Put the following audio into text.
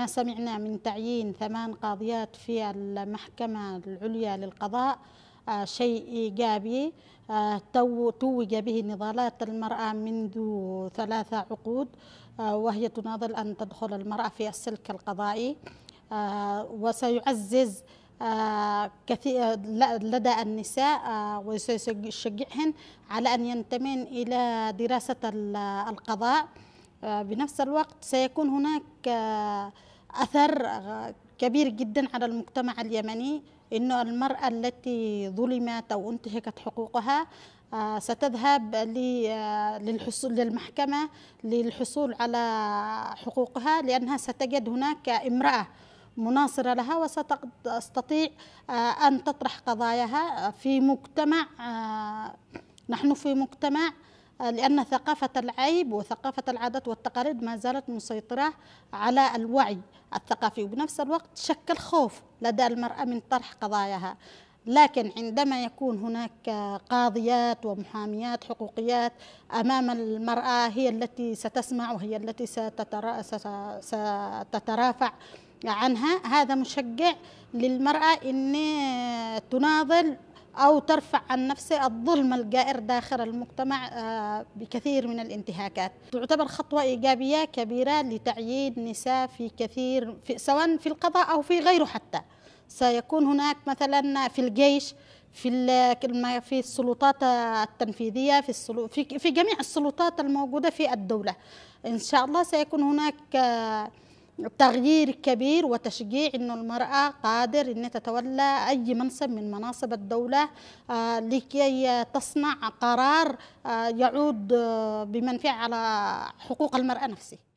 ما سمعنا من تعيين ثمان قاضيات في المحكمة العليا للقضاء آه، شيء إيجابي آه، توج به نضالات المرأة منذ ثلاثة عقود آه، وهي تناضل أن تدخل المرأة في السلك القضائي وسيعزز كثير لدى النساء وسيشجعهن على أن ينتمين إلى دراسة القضاء آه، بنفس الوقت سيكون هناك آه، أثر آه، كبير جدا على المجتمع اليمني انه المراه التي ظلمت او انتهكت حقوقها ستذهب للحصول للمحكمه للحصول على حقوقها لانها ستجد هناك امراه مناصرة لها وستستطيع أن تطرح قضاياها في مجتمع نحن في مجتمع لأن ثقافة العيب وثقافة العادات والتقاليد ما زالت مسيطرة على الوعي الثقافي وبنفس الوقت شكل خوف لدى المرأة من طرح قضاياها لكن عندما يكون هناك قاضيات ومحاميات حقوقيات امام المراه هي التي ستسمع وهي التي ستترافع عنها هذا مشجع للمراه ان تناضل أو ترفع عن نفسه الظلم الجائر داخل المجتمع آه، بكثير من الانتهاكات تعتبر خطوة إيجابية كبيرة لتعيين نساء في كثير في سواء في القضاء أو في غيره حتى سيكون هناك مثلا في الجيش في في السلطات التنفيذيه في السلو في جميع السلطات الموجوده في الدوله ان شاء الله سيكون هناك آه، تغيير كبير وتشجيع انه المراه قادر ان تتولى اي منصب من مناصب الدوله آه، لكي تصنع قرار آه، يعود آه، بمنفعه على حقوق المراه نفسها